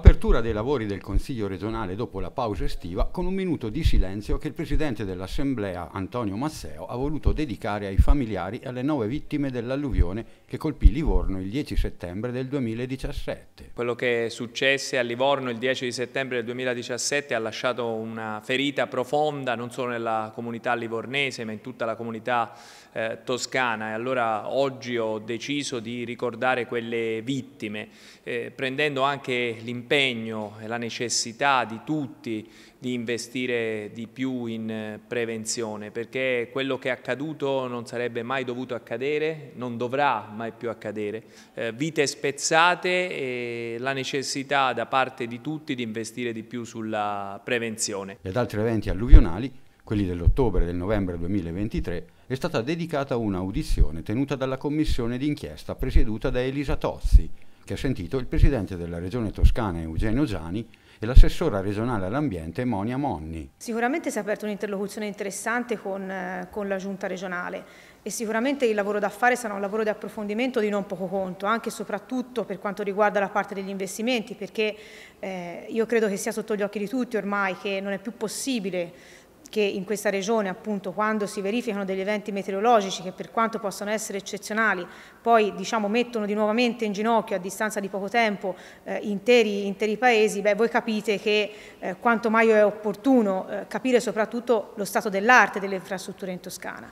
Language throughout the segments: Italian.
Apertura dei lavori del Consiglio regionale dopo la pausa estiva con un minuto di silenzio che il Presidente dell'Assemblea Antonio Masseo ha voluto dedicare ai familiari e alle nove vittime dell'alluvione che colpì Livorno il 10 settembre del 2017. Quello che successe a Livorno il 10 settembre del 2017 ha lasciato una ferita profonda non solo nella comunità livornese ma in tutta la comunità eh, toscana e allora oggi ho deciso di ricordare quelle vittime eh, prendendo anche l'impegno l'impegno e la necessità di tutti di investire di più in eh, prevenzione, perché quello che è accaduto non sarebbe mai dovuto accadere, non dovrà mai più accadere. Eh, vite spezzate e la necessità da parte di tutti di investire di più sulla prevenzione. Ed altri eventi alluvionali, quelli dell'ottobre e del novembre 2023, è stata dedicata un'audizione tenuta dalla commissione d'inchiesta presieduta da Elisa Tozzi, che ha sentito il presidente della regione toscana Eugenio Giani e l'assessora regionale all'ambiente Monia Monni. Sicuramente si è aperta un'interlocuzione interessante con, eh, con, la giunta regionale e sicuramente il lavoro da fare sarà un lavoro di approfondimento di non poco conto, anche e soprattutto per quanto riguarda la parte degli investimenti, perché eh, io credo che sia sotto gli occhi di tutti ormai che non è più possibile che in questa regione appunto quando si verificano degli eventi meteorologici che per quanto possano essere eccezionali poi diciamo mettono di nuovamente in ginocchio a distanza di poco tempo eh, interi, interi, paesi, beh voi capite che eh, quanto mai è opportuno eh, capire soprattutto lo stato dell'arte delle infrastrutture in Toscana.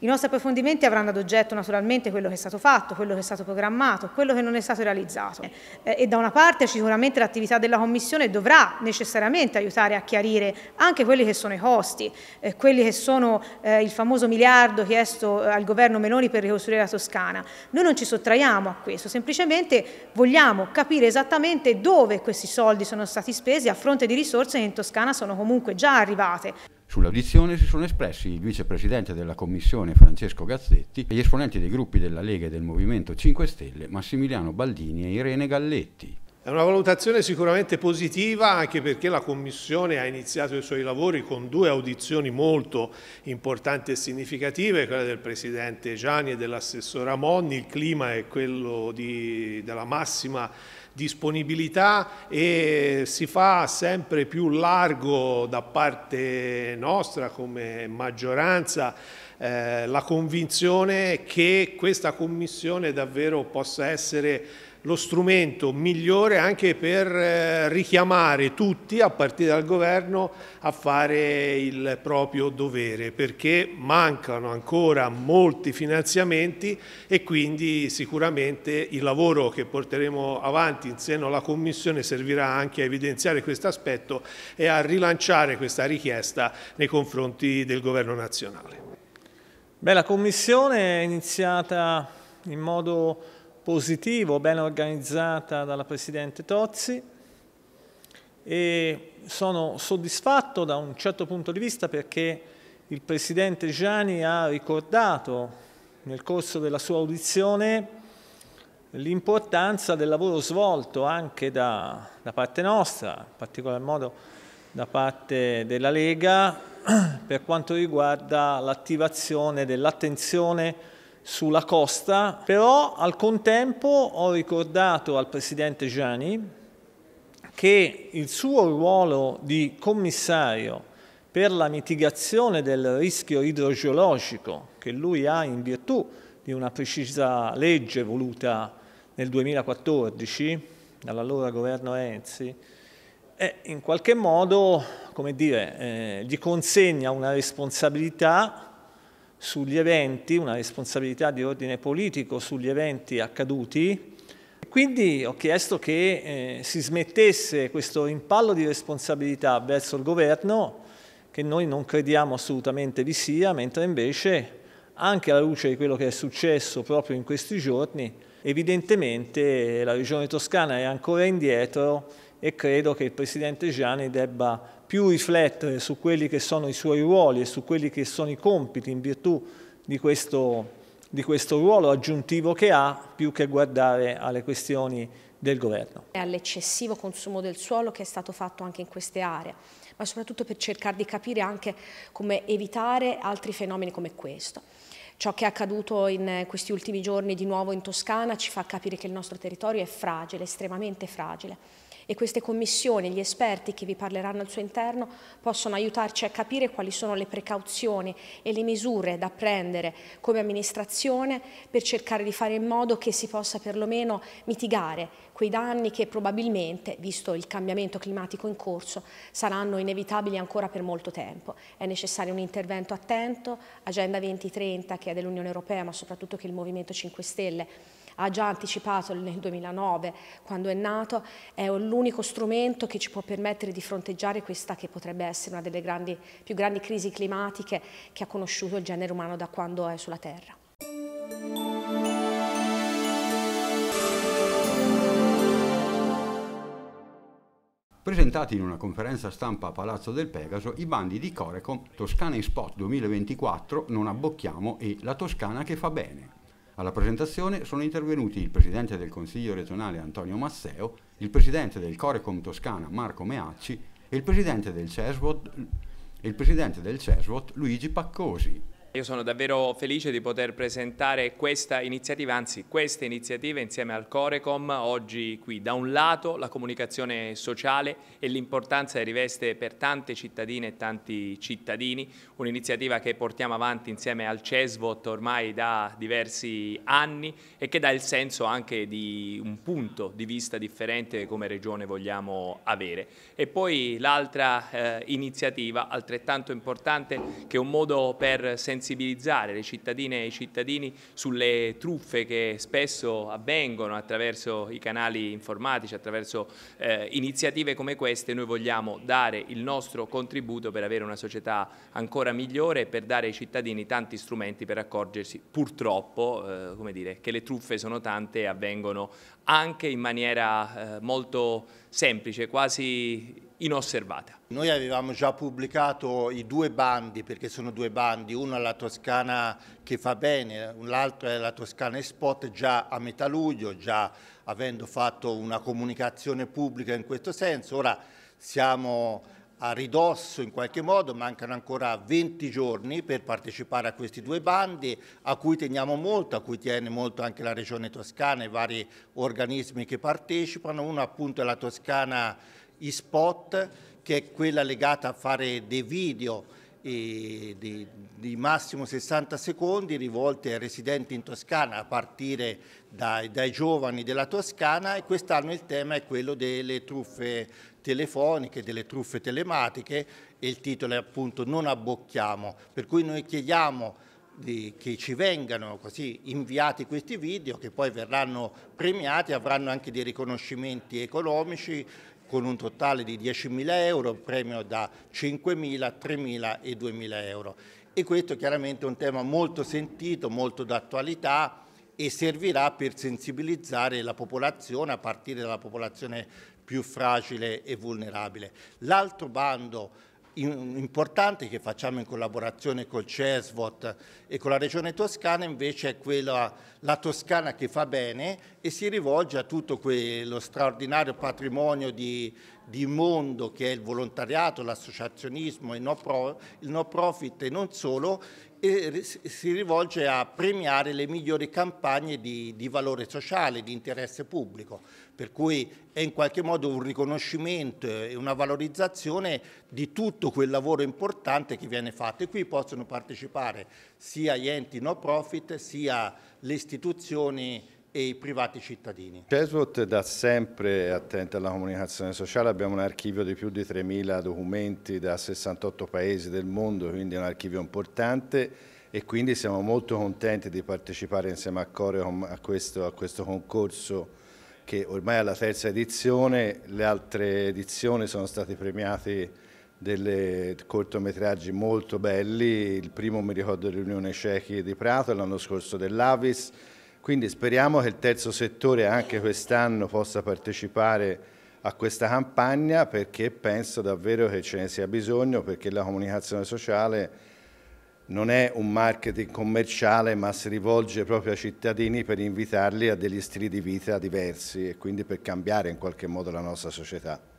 I nostri approfondimenti avranno ad oggetto naturalmente quello che è stato fatto, quello che è stato programmato, quello che non è stato realizzato eh, e da una parte sicuramente l'attività della Commissione dovrà necessariamente aiutare a chiarire anche quelli che sono i costi, eh, quelli che sono eh, il famoso miliardo chiesto al governo Meloni per ricostruire la Toscana. Noi non ci sottraiamo a questo, semplicemente vogliamo capire esattamente dove questi soldi sono stati spesi a fronte di risorse che in Toscana sono comunque già arrivate. Sull'audizione si sono espressi il vicepresidente della Commissione Francesco Gazzetti e gli esponenti dei gruppi della Lega e del Movimento 5 Stelle Massimiliano Baldini e Irene Galletti. È una valutazione sicuramente positiva anche perché la Commissione ha iniziato i suoi lavori con due audizioni molto importanti e significative, quella del Presidente Gianni e dell'Assessore Monni, il clima è quello di, della massima disponibilità e si fa sempre più largo da parte nostra come maggioranza eh, la convinzione che questa Commissione davvero possa essere lo strumento migliore anche per eh, richiamare tutti, a partire dal governo, a fare il proprio dovere, perché mancano ancora molti finanziamenti e quindi sicuramente il lavoro che porteremo avanti in seno alla Commissione servirà anche a evidenziare questo aspetto e a rilanciare questa richiesta nei confronti del governo nazionale. Beh, la Commissione è iniziata in modo positivo, ben organizzata dalla Presidente Tozzi e sono soddisfatto da un certo punto di vista perché il Presidente Gianni ha ricordato nel corso della sua audizione l'importanza del lavoro svolto anche da, da, parte nostra, in particolar modo da parte della Lega, per quanto riguarda l'attivazione dell'attenzione sulla costa, però al contempo ho ricordato al presidente Gianni che il suo ruolo di commissario per la mitigazione del rischio idrogeologico che lui ha in virtù di una precisa legge voluta nel 2014 dall'allora governo Renzi, è eh, in qualche modo come dire, eh, gli consegna una responsabilità sugli eventi, una responsabilità di ordine politico sugli eventi accaduti. Quindi ho chiesto che eh, si smettesse questo impallo di responsabilità verso il governo, che noi non crediamo assolutamente vi sia, mentre invece, anche alla luce di quello che è successo proprio in questi giorni, evidentemente la regione toscana è ancora indietro e credo che il presidente Gianni debba più riflettere su quelli che sono i suoi ruoli e su quelli che sono i compiti in virtù di questo, di questo ruolo aggiuntivo che ha, più che guardare alle questioni del governo. All'eccessivo consumo del suolo che è stato fatto anche in queste aree, ma soprattutto per cercare di capire anche come evitare altri fenomeni come questo. Ciò che è accaduto in questi ultimi giorni di nuovo in Toscana ci fa capire che il nostro territorio è fragile, estremamente fragile e queste commissioni, gli esperti che vi parleranno al suo interno possono aiutarci a capire quali sono le precauzioni e le misure da prendere come amministrazione per cercare di fare in modo che si possa perlomeno mitigare quei danni che probabilmente, visto il cambiamento climatico in corso, saranno inevitabili ancora per molto tempo. È necessario un intervento attento, Agenda 2030 che è dell'Unione Europea ma soprattutto che il Movimento 5 Stelle ha già anticipato nel 2009 quando è nato, è l'unico strumento che ci può permettere di fronteggiare questa che potrebbe essere una delle grandi, più grandi crisi climatiche che ha conosciuto il genere umano da quando è sulla Terra. presentati in una conferenza stampa a Palazzo del Pegaso i bandi di Corecom Toscana in Spot 2024 Non abbocchiamo e La Toscana che fa bene. Alla presentazione sono intervenuti il Presidente del Consiglio regionale Antonio Masseo, il Presidente del Corecom Toscana Marco Meacci e il Presidente del CESVOT, il Presidente del CESVOT Luigi Paccosi. Io sono davvero felice di poter presentare questa iniziativa, anzi queste iniziative insieme al Corecom oggi qui. Da un lato la comunicazione sociale e l'importanza che riveste per tante cittadine e tanti cittadini, un'iniziativa che portiamo avanti insieme al CESVOT ormai da diversi anni e che dà il senso anche di un punto di vista differente come regione vogliamo avere. E poi l'altra eh, iniziativa altrettanto importante che è un modo per sensibilizzare sensibilizzare le cittadine e i cittadini sulle truffe che spesso avvengono attraverso i canali informatici, attraverso eh, iniziative come queste, noi vogliamo dare il nostro contributo per avere una società ancora migliore e per dare ai cittadini tanti strumenti per accorgersi purtroppo eh, dire, che le truffe sono tante e avvengono anche in maniera eh, molto semplice, quasi inosservata. Noi avevamo già pubblicato i due bandi, perché sono due bandi, uno alla Toscana che fa bene, l'altro è la Toscana Spot già a metà luglio, già avendo fatto una comunicazione pubblica in questo senso. Ora siamo a ridosso in qualche modo, mancano ancora 20 giorni per partecipare a questi due bandi a cui teniamo molto, a cui tiene molto anche la Regione Toscana e vari organismi che partecipano, uno appunto è la Toscana e-spot, che è quella legata a fare dei video eh, di, di, massimo 60 secondi rivolti ai residenti in Toscana a partire dai, dai giovani della Toscana e quest'anno il tema è quello delle truffe telefoniche, delle truffe telematiche e il titolo è appunto Non abbocchiamo, per cui noi chiediamo di, che ci vengano così inviati questi video che poi verranno premiati, avranno anche dei riconoscimenti economici con un totale di 10.000 euro, premio da 5.000, 3.000 e 2.000 euro. E questo chiaramente è un tema molto sentito, molto d'attualità e servirà per sensibilizzare la popolazione a partire dalla popolazione più fragile e vulnerabile. L'altro bando importante che facciamo in collaborazione col CESVOT e con la Regione Toscana invece è quella la Toscana che fa bene e si rivolge a tutto quello straordinario patrimonio di, di mondo che è il volontariato, l'associazionismo, il no, pro, il no profit e non solo e si rivolge a premiare le migliori campagne di, di, valore sociale, di interesse pubblico, per cui è in qualche modo un riconoscimento e una valorizzazione di tutto quel lavoro importante che viene fatto e qui possono partecipare sia gli enti no profit sia le istituzioni e i privati cittadini. CESVOT da sempre è attenta alla comunicazione sociale, abbiamo un archivio di più di 3.000 documenti da 68 paesi del mondo, quindi è un archivio importante e quindi siamo molto contenti di partecipare insieme a Coreom a questo, a questo concorso che ormai è alla terza edizione, le altre edizioni sono stati premiati dei cortometraggi molto belli, il primo mi ricordo Riunione Cechi di Prato, l'anno scorso dell'Avis, quindi speriamo che il terzo settore anche quest'anno possa partecipare a questa campagna perché penso davvero che ce ne sia bisogno perché la comunicazione sociale non è un marketing commerciale ma si rivolge proprio ai cittadini per invitarli a degli stili di vita diversi e quindi per cambiare in qualche modo la nostra società.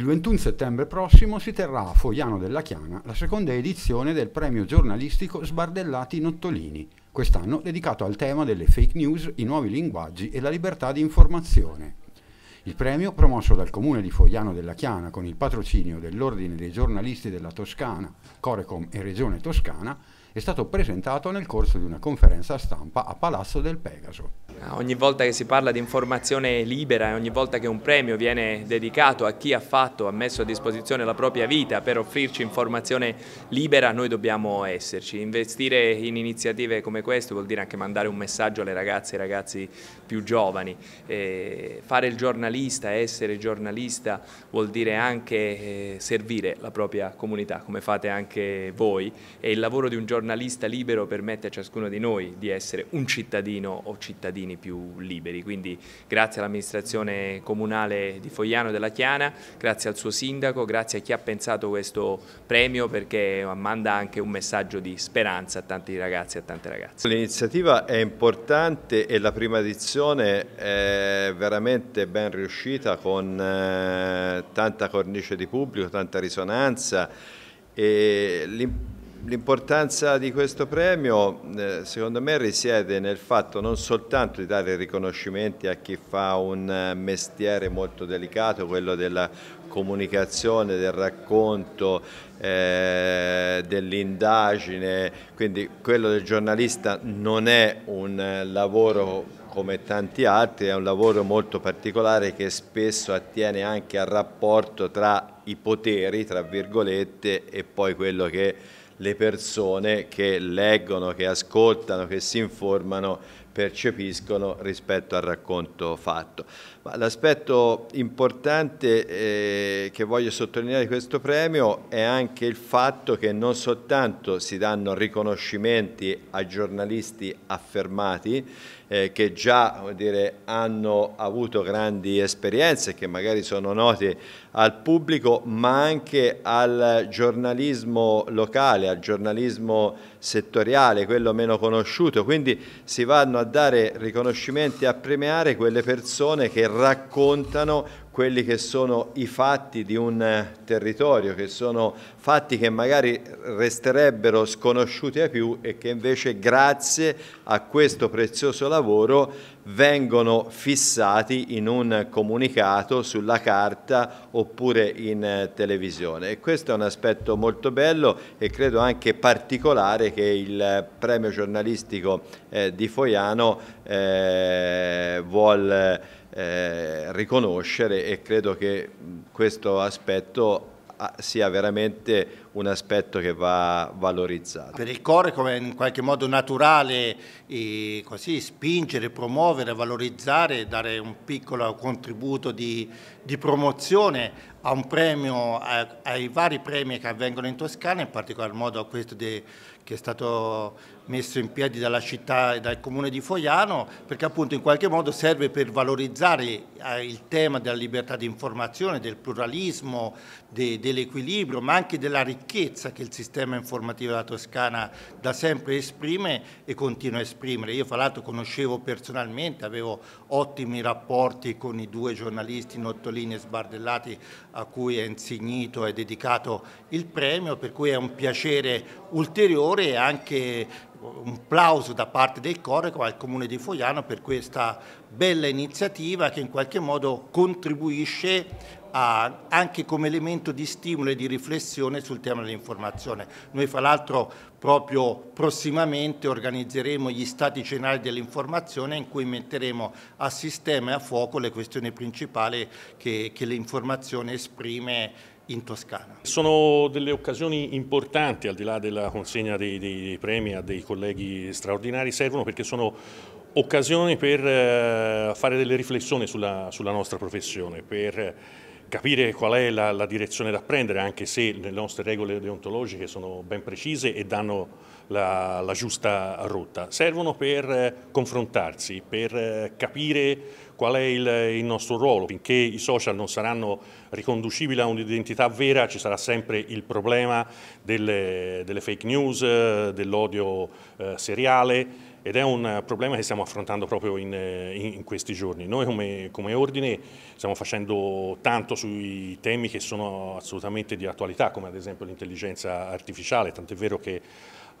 Il 21 settembre prossimo si terrà a Fogliano della Chiana la seconda edizione del premio giornalistico Sbardellati Nottolini, quest'anno dedicato al tema delle fake news, i nuovi linguaggi e la libertà di informazione. Il premio, promosso dal comune di Fogliano della Chiana con il patrocinio dell'Ordine dei giornalisti della Toscana, Corecom e Regione Toscana, è stato presentato nel corso di una conferenza stampa a Palazzo del Pegaso. Ogni volta che si parla di informazione libera e ogni volta che un premio viene dedicato a chi ha fatto, ha messo a disposizione la propria vita per offrirci informazione libera, noi dobbiamo esserci. Investire in iniziative come queste vuol dire anche mandare un messaggio alle ragazze e ai ragazzi più giovani. E eh, fare il giornalista, essere giornalista vuol dire anche eh, servire la propria comunità, come fate anche voi. E il lavoro di un giornalista libero permette a ciascuno di noi di essere un cittadino o cittadina cittadini più liberi. Quindi grazie all'amministrazione comunale di Fogliano e della Chiana, grazie al suo sindaco, grazie a chi ha pensato questo premio perché manda anche un messaggio di speranza a tanti ragazzi e a tante ragazze. L'iniziativa è importante e la prima edizione è veramente ben riuscita con eh, tanta cornice di pubblico, tanta risonanza e L'importanza di questo premio eh, secondo me risiede nel fatto non soltanto di dare riconoscimenti a chi fa un eh, mestiere molto delicato, quello della comunicazione, del racconto, eh, dell'indagine, quindi quello del giornalista non è un eh, lavoro come tanti altri, è un lavoro molto particolare che spesso attiene anche al rapporto tra i poteri, tra virgolette, e poi quello che le persone che leggono, che ascoltano, che si informano percepiscono rispetto al racconto fatto. L'aspetto importante eh, che voglio sottolineare di questo premio è anche il fatto che non soltanto si danno riconoscimenti a giornalisti affermati eh, che già dire, hanno avuto grandi esperienze che magari sono note al pubblico, ma anche al giornalismo locale, al giornalismo settoriale, quello meno conosciuto. Quindi si vanno a dare riconoscimenti e a premiare quelle persone che raccontano quelli che sono i fatti di un eh, territorio, che sono fatti che magari resterebbero sconosciuti ai più e che invece grazie a questo prezioso lavoro vengono fissati in un comunicato sulla carta oppure in eh, televisione e questo è un aspetto molto bello e credo anche particolare che il eh, premio giornalistico eh, di Foiano eh, vuole eh, riconoscere e credo che questo aspetto ah, sia veramente un aspetto che va valorizzato. Per il core come in qualche modo naturale eh, così, spingere, promuovere, valorizzare, dare un piccolo contributo di, di promozione a un premio, a, ai vari premi che avvengono in Toscana, in particolar modo a questo de, che è stato messo in piedi dalla città e dal comune di Foiano perché appunto in qualche modo serve per valorizzare eh, il tema della libertà di informazione, del pluralismo, de, dell'equilibrio ma anche della ricchezza che il sistema informativo della Toscana da sempre esprime e continua a esprimere. Io fra l'altro conoscevo personalmente, avevo ottimi rapporti con i due giornalisti Nottolini e Sbardellati a cui è insignito e dedicato il premio per cui è un piacere ulteriore anche un plauso da parte del Coreco al Comune di Foiano per questa bella iniziativa che in qualche modo contribuisce a, anche come elemento di stimolo e di riflessione sul tema dell'informazione. Noi fra l'altro proprio prossimamente organizzeremo gli stati generali dell'informazione in cui metteremo a sistema e a fuoco le questioni principali che, che l'informazione esprime in Toscana. Sono delle occasioni importanti, al di là della consegna dei, dei premi a dei colleghi straordinari, servono perché sono occasioni per eh, fare delle riflessioni sulla, sulla nostra professione, per capire qual è la, la, direzione da prendere, anche se le nostre regole deontologiche sono ben precise e danno la, la giusta rotta. Servono per eh, confrontarsi, per eh, capire Qual è il, il nostro ruolo? Finché i social non saranno riconducibili a un'identità vera ci sarà sempre il problema delle, delle fake news, dell'odio eh, seriale ed è un problema che stiamo affrontando proprio in, in questi giorni. Noi come, come, Ordine stiamo facendo tanto sui temi che sono assolutamente di attualità, come ad esempio l'intelligenza artificiale, tant'è vero che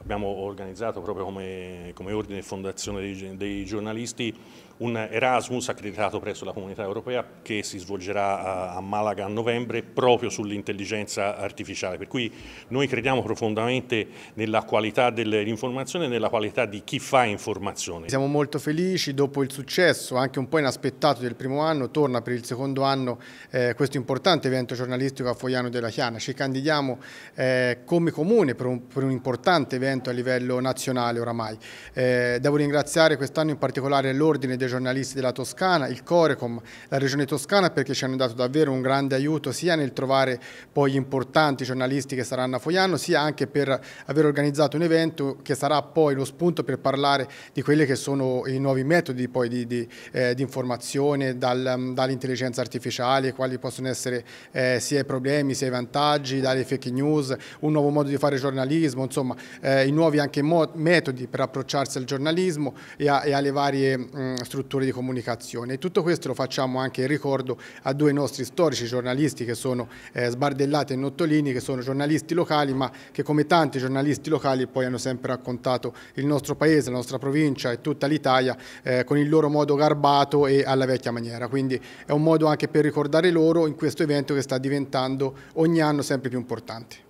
abbiamo organizzato proprio come, come Ordine Fondazione dei, dei giornalisti un Erasmus accreditato presso la comunità europea che si svolgerà eh, a Malaga a novembre proprio sull'intelligenza artificiale, per cui noi crediamo profondamente nella qualità dell'informazione e nella qualità di chi fa informazione. Siamo molto felici dopo il successo anche un po' inaspettato del primo anno, torna per il secondo anno eh, questo importante evento giornalistico a Fogliano della Chiana, ci candidiamo eh, come comune per un, per un, importante evento a livello nazionale oramai. Eh, devo ringraziare quest'anno in particolare l'Ordine dei giornalisti della Toscana, il Corecom, la Regione Toscana perché ci hanno dato davvero un grande aiuto sia nel trovare poi gli importanti giornalisti che saranno a Foiano sia anche per aver organizzato un evento che sarà poi lo spunto per parlare di quelli che sono i nuovi metodi poi di, di, eh, di informazione dal, dall'intelligenza artificiale, quali possono essere eh, sia i problemi sia i vantaggi, dalle fake news, un nuovo modo di fare giornalismo, insomma eh, i nuovi anche metodi per approcciarsi al giornalismo e, a, e alle varie mh, strutture strutture di comunicazione. E tutto questo lo facciamo anche in ricordo a due nostri storici giornalisti che sono eh, Sbardellati e Nottolini, che sono giornalisti locali ma che come tanti giornalisti locali poi hanno sempre raccontato il nostro paese, la nostra provincia e tutta l'Italia eh, con il loro modo garbato e alla vecchia maniera. Quindi è un modo anche per ricordare loro in questo evento che sta diventando ogni anno sempre più importante.